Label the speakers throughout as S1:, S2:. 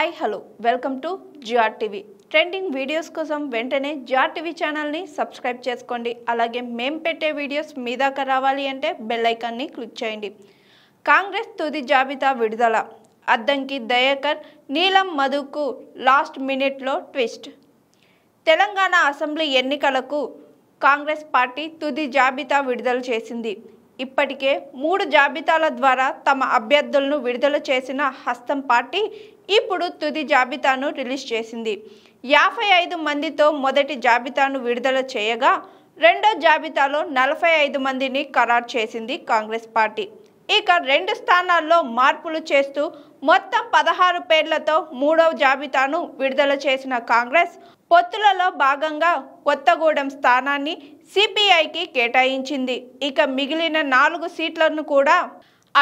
S1: hi hello welcome to GR TV trending videos కోసం వెంటనే GR TV ఛానల్ని subscribe చేసుకోండి అలాగే మేం పెట్టే వీడియోస్ మీ దాకా రావాలి అంటే బెల్లైకాన్ని క్లిక్ చేయండి కాంగ్రెస్ తుది జాబితా విడుదల అద్దంకి దయాకర్ నీలం మధుకు లాస్ట్ మినిట్లో ట్విస్ట్ తెలంగాణ అసెంబ్లీ ఎన్నికలకు కాంగ్రెస్ పార్టీ తుది జాబితా విడుదల చేసింది ఇప్పటికే మూడు జాబితాల ద్వారా తమ అభ్యర్థులను విడుదల చేసిన హస్తం పార్టీ ఇప్పుడు తుది జాబితాను రిలీజ్ చేసింది యాభై ఐదు మందితో మొదటి జాబితాను విడుదల చేయగా రెండో జాబితాలో నలభై ఐదు మందిని ఖరారు చేసింది కాంగ్రెస్ పార్టీ ఇక రెండు స్థానాల్లో మార్పులు చేస్తూ మొత్తం పదహారు పేర్లతో మూడవ జాబితాను విడుదల చేసిన కాంగ్రెస్ పొత్తులలో భాగంగా కొత్తగూడెం స్థానాన్ని సిపిఐకి కేటాయించింది ఇక మిగిలిన నాలుగు సీట్లను కూడా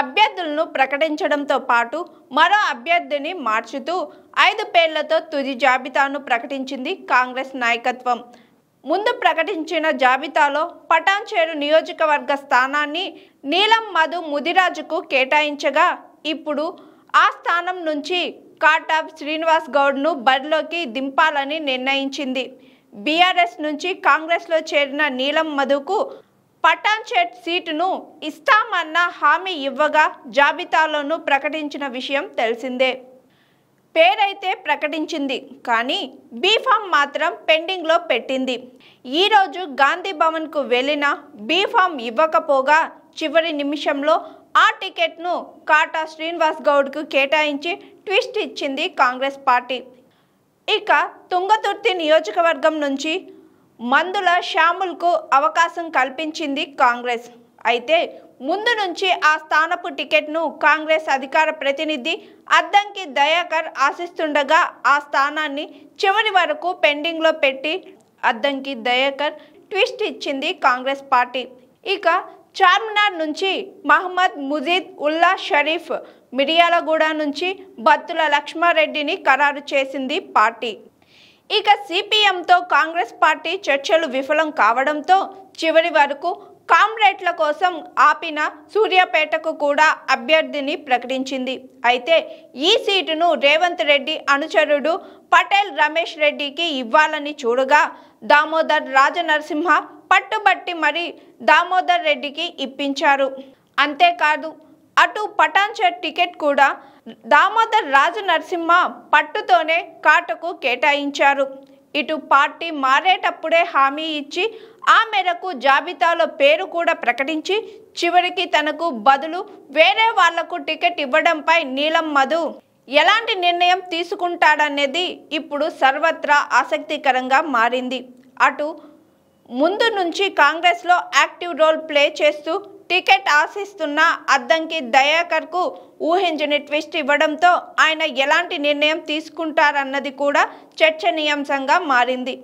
S1: అభ్యర్థులను ప్రకటించడంతో పాటు మరో అభ్యర్థిని మార్చుతూ ఐదు పేర్లతో తుది జాబితాను ప్రకటించింది కాంగ్రెస్ నాయకత్వం ముందు ప్రకటించిన జాబితాలో పటాన్చేరు నియోజకవర్గ స్థానాన్ని నీలం మధు ముదిరాజుకు కేటాయించగా ఇప్పుడు ఆ స్థానం నుంచి కాటాబ్ శ్రీనివాస్ గౌడ్ను బరిలోకి దింపాలని నిర్ణయించింది బీఆర్ఎస్ నుంచి కాంగ్రెస్లో చేరిన నీలం మధుకు పటాన్చేట్ సీటును ఇస్తామన్న హామీ ఇవ్వగా జాబితాలోనూ ప్రకటించిన విషయం తెలిసిందే పేరైతే ప్రకటించింది కానీ బీఫామ్ మాత్రం పెండింగ్లో పెట్టింది ఈరోజు గాంధీ భవన్కు వెళ్ళిన బీఫామ్ ఇవ్వకపోగా చివరి నిమిషంలో ఆ టికెట్ను కాటా శ్రీనివాస్ గౌడ్కు కేటాయించి ట్విస్ట్ ఇచ్చింది కాంగ్రెస్ పార్టీ ఇక తుంగతుర్తి నియోజకవర్గం నుంచి మందుల శ్యాముల్కు అవకాశం కల్పించింది కాంగ్రెస్ అయితే ముందు నుంచి ఆ స్థానపు టికెట్ను కాంగ్రెస్ అధికార ప్రతినిధి అద్దంకి దయాకర్ ఆశిస్తుండగా ఆ స్థానాన్ని చివరి వరకు పెండింగ్లో పెట్టి అద్దంకి దయాకర్ ట్విస్ట్ ఇచ్చింది కాంగ్రెస్ పార్టీ ఇక చార్మినార్ నుంచి మహమ్మద్ ముజీద్ ఉల్లా షరీఫ్ మిరియాలగూడ నుంచి బత్తుల లక్ష్మారెడ్డిని ఖరారు చేసింది పార్టీ ఇక సిపిఎంతో కాంగ్రెస్ పార్టీ చర్చలు విఫలం కావడంతో చివరి వరకు కామ్రేట్ల కోసం ఆపిన సూర్యాపేటకు కూడా అభ్యర్థిని ప్రకటించింది అయితే ఈ సీటును రేవంత్ రెడ్డి అనుచరుడు పటేల్ రమేష్ రెడ్డికి ఇవ్వాలని చూడగా దామోదర్ రాజనరసింహ పట్టుబట్టి మరి దామోదర్ రెడ్డికి ఇప్పించారు అంతేకాదు అటు పటాన్చర్ టికెట్ కూడా దామోదర్ రాజు నరసింహ పట్టుతోనే కాటకు కేటాయించారు ఇటు పార్టీ మారేటప్పుడే హామీ ఇచ్చి ఆ మేరకు జాబితాలో పేరు కూడా ప్రకటించి చివరికి తనకు బదులు వేరే వాళ్లకు టికెట్ ఇవ్వడంపై నీలం మధు ఎలాంటి నిర్ణయం తీసుకుంటాడనేది ఇప్పుడు సర్వత్రా ఆసక్తికరంగా మారింది అటు ముందు నుంచి కాంగ్రెస్లో యాక్టివ్ రోల్ ప్లే చేస్తూ టికెట్ ఆశిస్తున్న అద్దంకి దయాకర్కు ఊహించని ట్విస్ట్ ఇవ్వడంతో ఆయన ఎలాంటి నిర్ణయం తీసుకుంటారన్నది కూడా చర్చనీయాంశంగా మారింది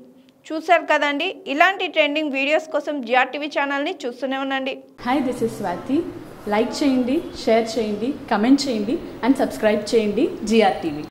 S1: చూశారు కదండి ఇలాంటి ట్రెండింగ్ వీడియోస్ కోసం జిఆర్టీవీ ఛానల్ని చూస్తూనే ఉండండి hi this is Swathi like చేయండి షేర్ చేయండి కమెంట్ చేయండి అండ్ సబ్స్క్రైబ్ చేయండి జిఆర్టీవీ